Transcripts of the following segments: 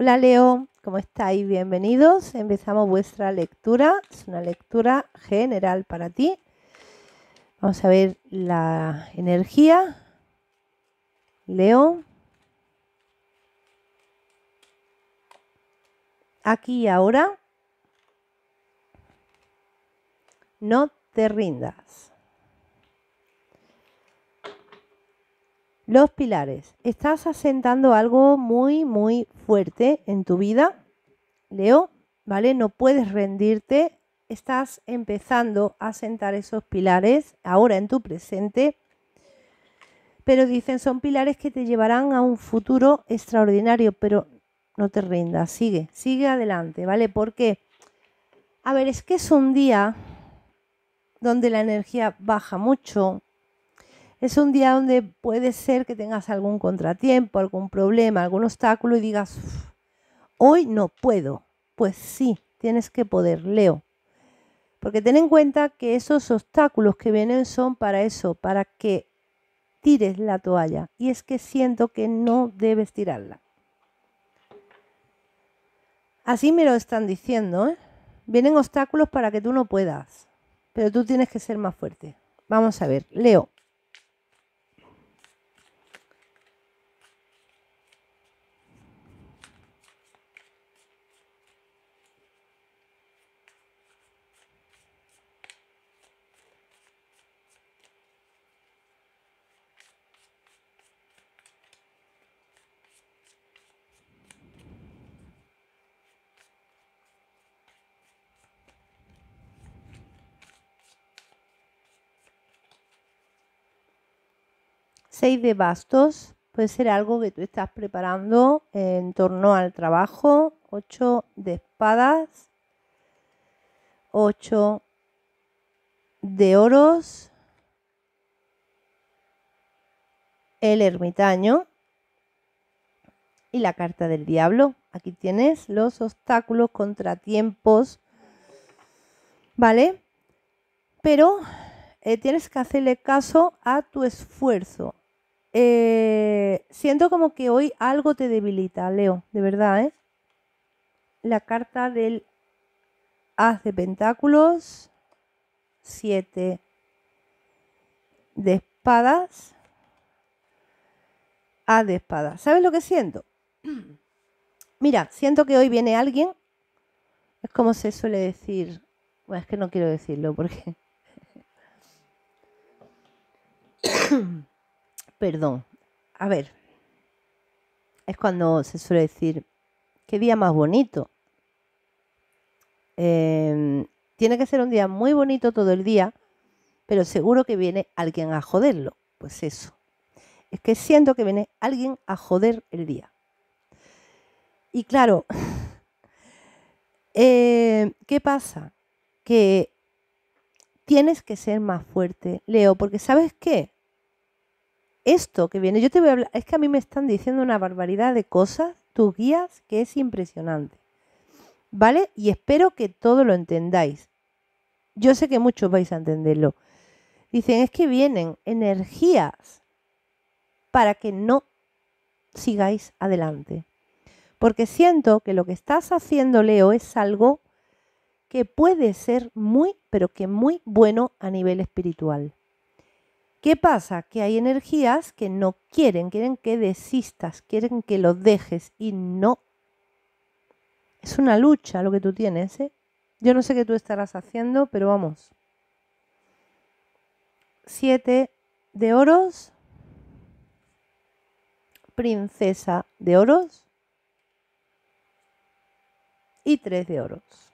Hola Leo, ¿cómo estáis? Bienvenidos. Empezamos vuestra lectura. Es una lectura general para ti. Vamos a ver la energía. Leo. Aquí y ahora. No te rindas. Los pilares. Estás asentando algo muy, muy fuerte en tu vida, Leo, ¿vale? No puedes rendirte. Estás empezando a sentar esos pilares ahora en tu presente pero dicen son pilares que te llevarán a un futuro extraordinario, pero no te rindas, sigue, sigue adelante, ¿vale? Porque, a ver, es que es un día donde la energía baja mucho, es un día donde puede ser que tengas algún contratiempo, algún problema, algún obstáculo y digas, hoy no puedo. Pues sí, tienes que poder, Leo. Porque ten en cuenta que esos obstáculos que vienen son para eso, para que tires la toalla. Y es que siento que no debes tirarla. Así me lo están diciendo. ¿eh? Vienen obstáculos para que tú no puedas. Pero tú tienes que ser más fuerte. Vamos a ver, Leo. Seis de bastos puede ser algo que tú estás preparando en torno al trabajo. 8 de espadas. 8 de oros. El ermitaño. Y la carta del diablo. Aquí tienes los obstáculos, contratiempos. ¿Vale? Pero eh, tienes que hacerle caso a tu esfuerzo, eh, siento como que hoy algo te debilita, Leo, de verdad, ¿eh? La carta del Haz de Pentáculos, 7 de espadas, Haz de espadas. ¿Sabes lo que siento? Mira, siento que hoy viene alguien, es como se suele decir, bueno, es que no quiero decirlo porque... perdón. A ver, es cuando se suele decir, qué día más bonito. Em, tiene que ser un día muy bonito todo el día, pero seguro que viene alguien a joderlo. Pues eso. Es que siento que viene alguien a joder el día. Y claro, em, ¿qué pasa? Que tienes que ser más fuerte, Leo, porque ¿sabes qué? esto que viene, yo te voy a hablar, es que a mí me están diciendo una barbaridad de cosas, tus guías, que es impresionante. ¿Vale? Y espero que todo lo entendáis. Yo sé que muchos vais a entenderlo. Dicen, es que vienen energías para que no sigáis adelante. Porque siento que lo que estás haciendo, Leo, es algo que puede ser muy, pero que muy bueno a nivel espiritual. ¿Qué pasa? Que hay energías que no quieren, quieren que desistas, quieren que lo dejes y no. Es una lucha lo que tú tienes, ¿eh? Yo no sé qué tú estarás haciendo, pero vamos. Siete de oros. Princesa de oros. Y tres de oros.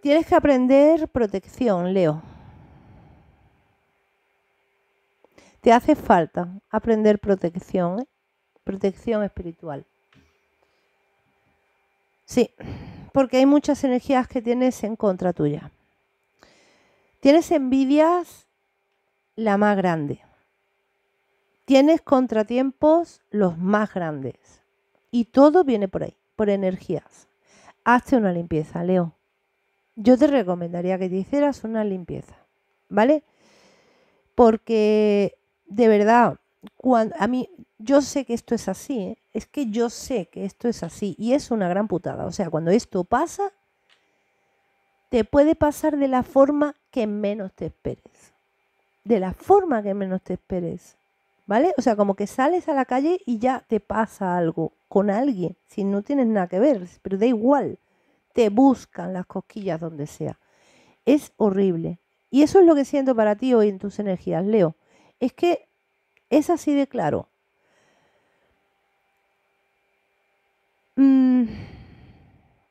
Tienes que aprender protección, Leo. Te hace falta aprender protección, ¿eh? protección espiritual. Sí, porque hay muchas energías que tienes en contra tuya. Tienes envidias la más grande. Tienes contratiempos los más grandes. Y todo viene por ahí, por energías. Hazte una limpieza, Leo yo te recomendaría que te hicieras una limpieza, ¿vale? Porque de verdad, cuando, a mí, yo sé que esto es así, ¿eh? es que yo sé que esto es así y es una gran putada. O sea, cuando esto pasa, te puede pasar de la forma que menos te esperes. De la forma que menos te esperes. ¿Vale? O sea, como que sales a la calle y ya te pasa algo con alguien, si no tienes nada que ver, pero da igual te buscan las cosquillas donde sea. Es horrible. Y eso es lo que siento para ti hoy en tus energías, Leo. Es que es así de claro. Mm,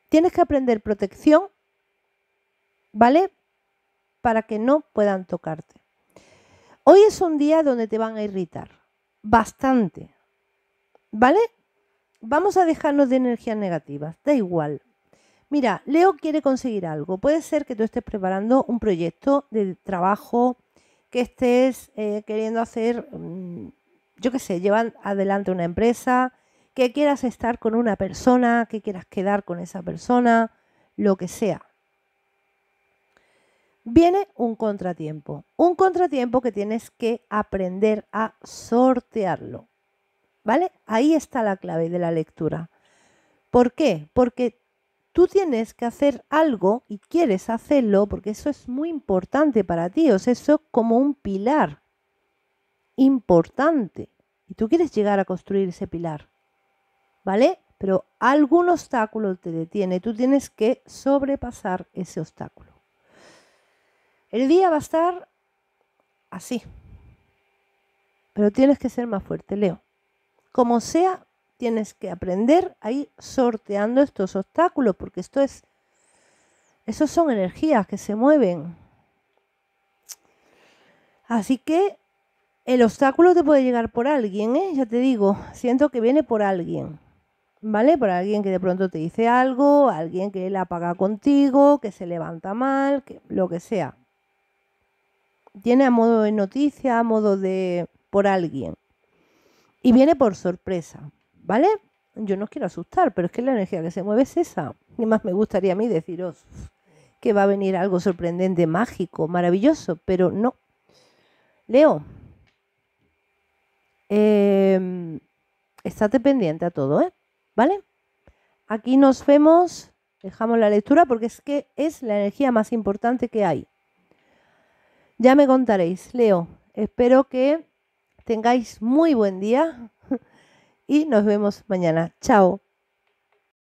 tienes que aprender protección, ¿vale? Para que no puedan tocarte. Hoy es un día donde te van a irritar. Bastante. ¿Vale? Vamos a dejarnos de energías negativas. Da igual. Mira, Leo quiere conseguir algo. Puede ser que tú estés preparando un proyecto de trabajo, que estés eh, queriendo hacer, mm, yo qué sé, llevar adelante una empresa, que quieras estar con una persona, que quieras quedar con esa persona, lo que sea. Viene un contratiempo, un contratiempo que tienes que aprender a sortearlo. ¿Vale? Ahí está la clave de la lectura. ¿Por qué? Porque tú tienes que hacer algo y quieres hacerlo porque eso es muy importante para ti, o sea, eso es como un pilar importante y tú quieres llegar a construir ese pilar, ¿vale? Pero algún obstáculo te detiene, tú tienes que sobrepasar ese obstáculo. El día va a estar así, pero tienes que ser más fuerte, Leo. Como sea, tienes que aprender a ir sorteando estos obstáculos, porque esto es, esos son energías que se mueven. Así que el obstáculo te puede llegar por alguien, ¿eh? ya te digo, siento que viene por alguien, ¿vale? Por alguien que de pronto te dice algo, alguien que la apaga contigo, que se levanta mal, que, lo que sea. Tiene a modo de noticia, a modo de por alguien. Y viene por sorpresa. ¿Vale? Yo no os quiero asustar, pero es que la energía que se mueve es esa. Ni más me gustaría a mí deciros que va a venir algo sorprendente, mágico, maravilloso, pero no. Leo, em, estate pendiente a todo, ¿eh? ¿Vale? Aquí nos vemos, dejamos la lectura porque es que es la energía más importante que hay. Ya me contaréis, Leo. Espero que tengáis muy buen día, y nos vemos mañana. Chao.